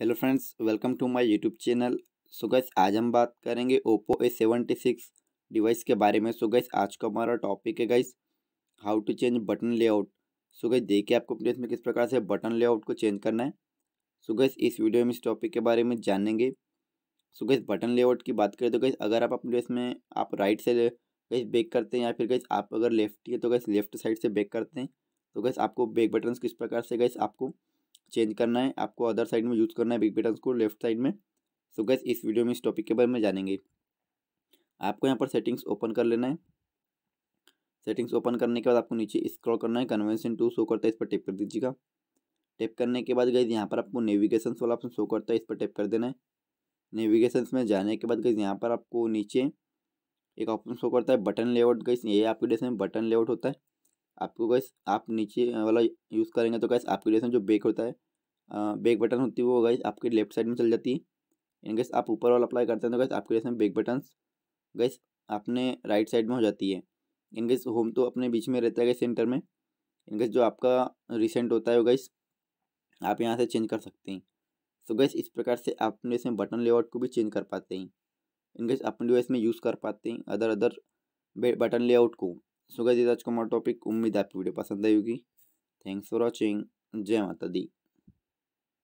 hello friends welcome to my YouTube channel so guys आज हम बात करेंगे Oppo A seventy six device के बारे में सो गैस आज का हमारा टॉपिक है guys how to change button layout so guys देखिए आपको अपने इसमें किस प्रकार से बटन लेआउट को चेंज करना है सो गैस इस वीडियो में इस टॉपिक के बारे में जानेंगे सो गैस बटन लेआउट की बात करें तो गैस अगर आप अपने इसमें आप राइट से गैस बेक करते हैं या फिर गैस आप अगर लेफ्ट है तो गैस लेफ्ट साइड से बेक करते हैं तो गैस आपको बेक बटन किस प्रकार से गैस आपको चेंज करना है आपको अदर साइड में यूज़ करना है बिग बटन को लेफ्ट साइड में सो गैस इस वीडियो में इस टॉपिक के बारे में जानेंगे आपको यहाँ पर सेटिंग्स ओपन कर लेना है सेटिंग्स ओपन करने के बाद आपको नीचे स्क्रॉल करना है कन्वेंशन टू शो करता है इस पर टेप कर दीजिएगा टेप करने के बाद गई यहाँ पर आपको नेविगेशन वाला ऑप्शन शो करता है इस पर टैप कर देना है नेविगेशन में जाने के बाद गई यहाँ पर आपको नीचे एक ऑप्शन शो करता है बटन लेआउट गई ये आपके डेस्क में बटन लेआउट होता है आपको गैस आप नीचे वाला यूज़ करेंगे तो गैस आपके ड्रेस में जो बैक होता है बैक बटन होती है वो गैस आपके लेफ्ट साइड में चल जाती है इन गैस आप ऊपर वाला अप्लाई करते हैं तो गैस आपके ड्रेस में बैक बटन गैस आपने राइट साइड में हो जाती है इन गैस होम तो अपने बीच में रहता है गैस सेंटर में इन गैस जो आपका रिसेंट होता है वो गैस आप यहाँ से चेंज कर सकते हैं सो गैस इस प्रकार से आप अपने इसमें बटन लेआउट को भी चेंज कर पाते हैं इन गैस अपने इसमें यूज़ कर पाते हैं अदर अदर बटन लेआउट को सो गाइस आज का हमारा टॉपिक उम्मीद आपकी वीडियो पसंद आई होगी थैंक्स फॉर वॉचिंग जय माता दी